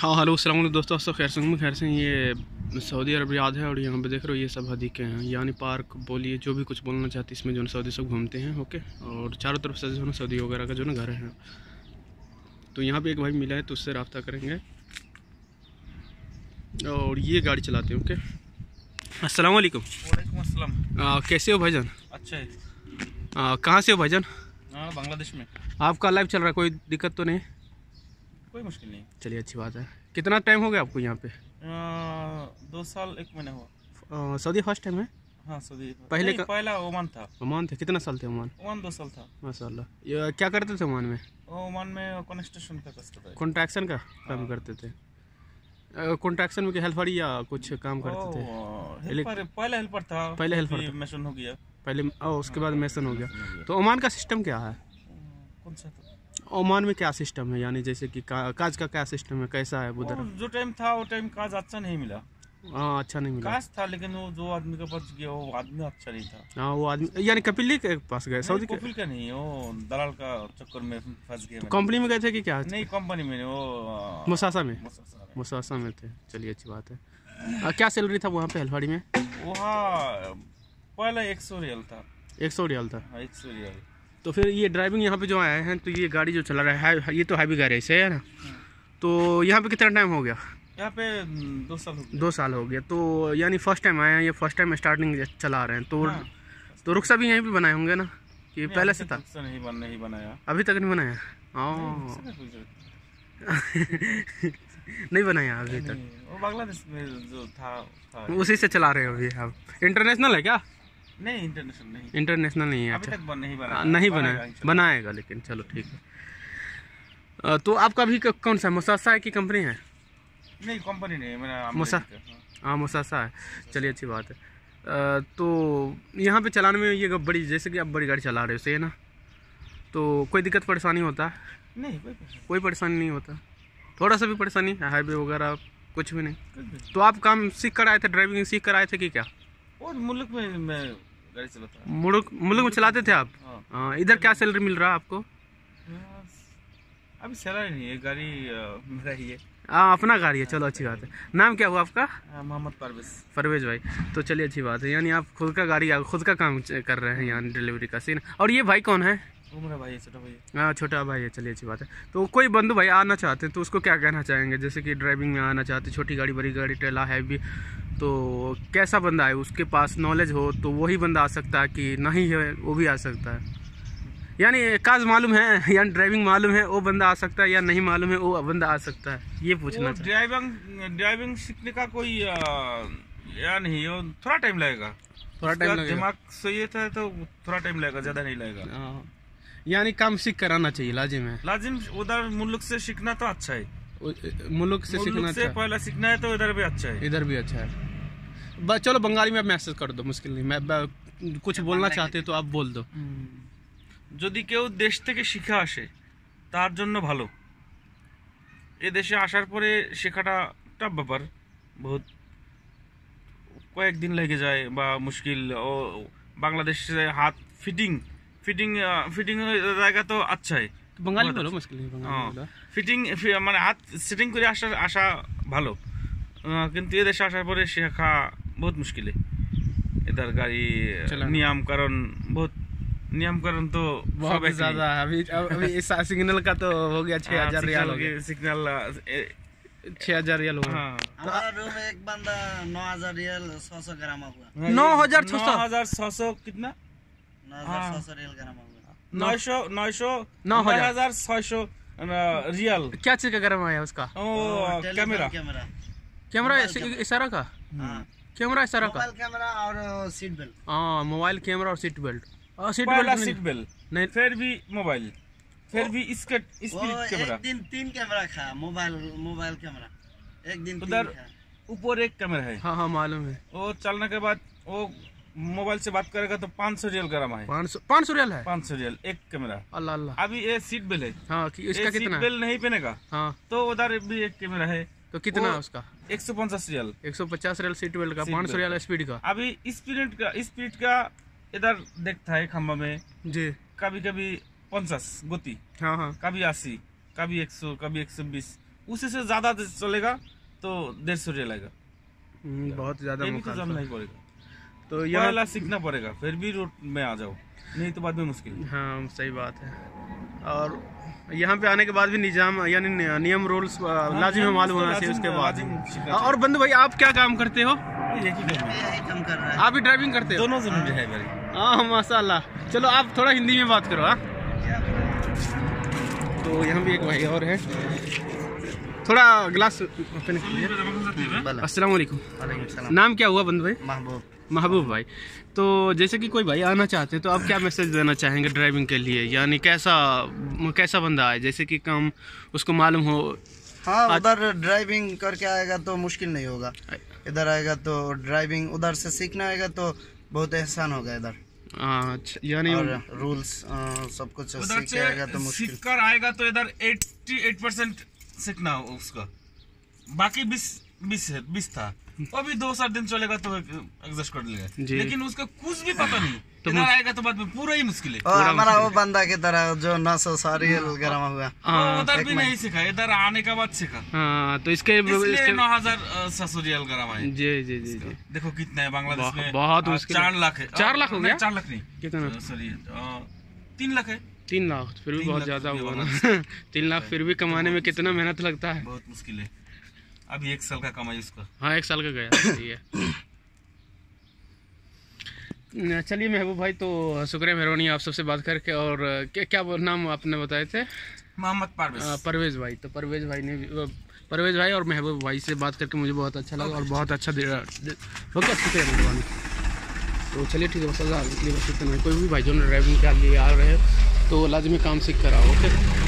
हाँ हेलो असल दोस्तों सब खैर संग खैर से ये सऊदी अरब याद है और यहाँ पे देख रहे हो ये सब हदीके हैं यानी पार्क बोलिए जो भी कुछ बोलना चाहते इसमें जो है सऊदी सब घूमते हैं ओके और चारों तरफ से जो है सऊदी वगैरह का जो है घर है तो यहाँ पे एक भाई मिला है तो उससे रबता करेंगे और ये गाड़ी चलाते हैं ओके असल वालेकुम कैसे हो भाईजान अच्छा है कहाँ से हो भाईजान हाँ, बांग्लादेश में आपका लाइव चल रहा है कोई दिक्कत तो नहीं कोई मुश्किल नहीं चलिए अच्छी बात है कितना टाइम हो गया आपको यहाँ पे दो साल एक महीने हुआ सऊदी फर्स्ट टाइम है हाँ सऊदी पहले का पहला ओमान था ओमान था कितना साल थे ओमान ओमान दो साल था माशाल्लाह ये क्या करते थे ओमान में ओमान में कंस्ट्रक्शन का कॉन्ट्रैक्शन का काम हाँ। करते थे कॉन्ट्रैक्शन में हेल्पर या कुछ काम करते थे हेल्पर पहले हेल्पर था पहले हेल्पर था मेसन हो गया पहले उसके हाँ, बाद मेसन हो गया तो ओमान का सिस्टम क्या है कौन सा ओमान में क्या सिस्टम है यानी जैसे कि का, काज का क्या सिस्टम है कैसा है उधर जो टाइम था वो टाइम काज अच्छा नहीं मिला हाँ अच्छा नहीं मिला काज था लेकिन वो जो आदमी के पास गया वो आदमी अच्छा नहीं था हाँ वो आदमी यानी कपिल के पास गए सऊदी कपिल का नहीं वो दलाल का चक्कर में फंस गए कंपनी में गए थे कि क्या नहीं कंपनी में वो हाँ। मुसासा में मुसासा में थे चलिए अच्छी बात है क्या सैलरी था वहाँ पे हलवाड़ी में वहाँ पहला एक सौ रियल था एक सौ रियल था हाँ, एक सौ रियल तो फिर ये ड्राइविंग यहाँ पे जो आए हैं तो ये गाड़ी जो चला रहा है ये तो हैवी गैरेज है ना हाँ। तो यहाँ पे कितना टाइम हो गया यहाँ पे हम्म, दो साल हो गया दो साल हो गया तो यानी फर्स्ट टाइम आए हैं ये फर्स्ट टाइम स्टार्टिंग चला रहे हैं तो हाँ। तो रुक्सा भी यहीं पे बनाए होंगे ना कि पहले से था नहीं बन नहीं बनाया अभी तक नहीं बनाया नहीं बनाया अभी तक बांग्लादेश में जो था उसी से चला रहे हैं अभी आप इंटरनेशनल है क्या नहीं इंटरनेशनल नहीं इंटरनेशनल नहीं है अच्छा बन नहीं बना हाँ, नहीं बनाया बनाएगा लेकिन चलो ठीक है तो आपका भी कौन सा मुसासा है कि कंपनी है नहीं कंपनी नहीं मुसा हाँ मुसासा है चलिए अच्छी बात है तो यहाँ पे चलाने में ये बड़ी जैसे कि आप बड़ी गाड़ी चला रहे हो सही है ना तो कोई दिक्कत परेशानी होता नहीं कोई परेशानी नहीं होता थोड़ा सा भी परेशानी हाईवे वगैरह कुछ भी नहीं तो आप काम सीख कर आए थे ड्राइविंग सीख कर आए थे कि क्या और मुल्क में मैं गाड़ी मुल्क मुल्क में चलाते थे आप हाँ। हाँ, इधर क्या सैलरी मिल रहा है आपको अभी सैलरी नहीं है गाड़ी मेरा ही है हाँ अपना गाड़ी है चलो अच्छी बात है नाम क्या हुआ आपका हाँ, मोहम्मद परवेज परवेज भाई तो चलिए अच्छी बात है यानी आप खुद का गाड़ी खुद का काम कर रहे हैं यानी डिलीवरी का सीन और ये भाई कौन है भाई है छोटा भाई हाँ छोटा भाई है चलिए अच्छी बात है तो कोई बंधु भाई आना चाहते हैं तो उसको क्या कहना चाहेंगे जैसे कि ड्राइविंग में आना चाहते छोटी गाड़ी बड़ी गाड़ी ट्रेला हैवी तो कैसा बंदा है उसके पास नॉलेज हो तो वही बंदा आ सकता है कि नहीं है वो भी आ सकता है यानी काज मालूम है यानी ड्राइविंग मालूम है वो बंदा आ सकता है या नहीं मालूम है वो बंदा आ सकता है ये पूछना ड्राइविंग ड्राइविंग सीखने का कोई या नहीं थोड़ा टाइम लगेगा थोड़ा टाइम दिमाग सही था तो थोड़ा टाइम लगेगा ज़्यादा नहीं लगेगा हाँ। यानी काम सीख कराना चाहिए लाजिम है लाजिम उधर मुल्क से सीखना तो अच्छा है मुल्क से सीखना से अच्छा पहला सीखना है तो इधर भी अच्छा है इधर भी अच्छा है चलो बंगाली में आप मैसेज कर दो मुश्किल नहीं मैं कुछ बोलना चाहते तो आप बोल दो যদি কেউ দেশ থেকে শিখে আসে তার জন্য ভালো এ দেশে আসার পরে শেখাটা টাফ ব্যাপার বহুত কয়েকদিন লেগে যায় বা মুশকিল ও বাংলাদেশে হাত ফিটিং ফিটিং ফিটিং জায়গা তো আচ্ছাই বাঙালি বলো মুশকিল ফিটিং মানে হাত সিটিং করে আসা আসা ভালো কিন্তু এদেশে আসার পরে শেখা বহুত মুশকিলে এদের গাড়ি নিয়ম কারণ বহুত नियम करण तो बहुत ज्यादा अभी अभी इस सिग्नल का तो हो गया छह हजार रियाल हो गया सिग्नल छह हजार रियाल हो गया हमारा रूम एक बंदा नौ हजार रियाल सौ सौ ग्राम हुआ नौ हजार छह सौ हजार सौ सौ कितना हाँ। रियल क्या चीज का गर्म आया उसका कैमरा कैमरा इशारा का हाँ। कैमरा इशारा का कैमरा और सीट बेल्ट हाँ, मोबाइल कैमरा और सीट बेल्ट सीट बेल्ट तो सीट बेल्ट नहीं फिर भी मोबाइल फिर भी इसका इसका कैमरा दिन तीन कैमरा खा मोबाइल मोबाइल कैमरा एक दिन उधर ऊपर एक कैमरा है हाँ हाँ मालूम है और चलने के बाद वो मोबाइल से बात करेगा तो पाँच सौ रियल ग्राम आए पाँच सौ रियल है पाँच सौ रियल एक कैमरा अल्लाह अल्लाह अभी ये सीट बेल है हाँ, कि इसका कितना बेल नहीं पहनेगा हाँ तो उधर भी एक कैमरा है तो कितना है उसका एक सौ पचास रियल एक सौ पचास रियल सीट बेल्ट का पाँच सौ रियल स्पीड का अभी स्पीड का स्पीड का इधर देखता है खम्बा में जी कभी कभी पचास गोती हाँ हाँ कभी अस्सी कभी एक सौ कभी एक सौ बीस उसी से ज्यादा चलेगा तो डेढ़ सौ रियल आएगा हम्म, बहुत ज्यादा तो नहीं पड़ेगा तो यहाँ वाला सीखना पड़ेगा फिर भी रोड में आ जाओ नहीं तो बाद में मुश्किल हाँ सही बात है और यहाँ पे आने के बाद भी निजाम यानी नियम रूल्स हाँ, लाजिम मालूम होना तो चाहिए उसके बाद और बंधु भाई आप क्या काम करते हो आप भी ड्राइविंग करते हो दोनों ड्राइवर हाँ माशाला चलो आप थोड़ा हिंदी में बात करो हाँ तो यहाँ भी एक भाई और है थोड़ा ग्लास ओपन कीजिए नाम क्या हुआ बंधु भाई महबूब महबूब भाई तो जैसे कि कोई भाई आना चाहते हैं तो आप क्या मैसेज देना चाहेंगे ड्राइविंग के लिए यानी कैसा कैसा बंदा आए जैसे कि कम उसको मालूम हो हाँ आज... उधर ड्राइविंग करके आएगा तो मुश्किल नहीं होगा इधर आएगा तो ड्राइविंग उधर से सीखना आएगा तो बहुत एहसान होगा इधर हाँ, अच्छा, यानी रूल्स सब कुछ उधर से आएगा तो सीख कर आएगा तो इधर एट्टी एट परसेंट सीखना उसका बाकी बीस बीस है बीस था अभी दो सात दिन चलेगा तो एडजस्ट कर लेगा लेकिन उसका कुछ भी पता नहीं तो इधर आएगा तो बाद में पूरा ही मुश्किल है हमारा वो बंदा की तरह जो नस सारी गरमा हुआ हाँ। उधर भी नहीं सीखा इधर आने का बाद सीखा हाँ, तो इसके नौ हजार ससुरियल गरमा है जी जी जी देखो कितना है बांग्लादेश में बहुत चार लाख है चार लाख हो गया चार लाख नहीं कितना सॉरी तीन लाख है तीन लाख फिर भी बहुत ज्यादा हुआ ना तीन लाख तो फिर भी कमाने में कितना मेहनत लगता है बहुत मुश्किल है अभी एक साल का कमाई उसका हाँ एक साल का गया सही है चलिए महबूब भाई तो शुक्रिया मेहरबानी आप सबसे बात करके और क्या, क्या नाम आपने बताए थे मोहम्मद परवेज परवेज भाई तो परवेज भाई ने परवेज भाई और महबूब भाई से बात करके मुझे बहुत अच्छा लगा और बहुत अच्छा बहुत बहुत अच्छा शुक्रिया मेहरबानी तो चलिए ठीक है बस अल्लाह कोई भी भाई जो ड्राइविंग के लिए आ रहे हैं तो लाजमी काम सीख कर आओ ओके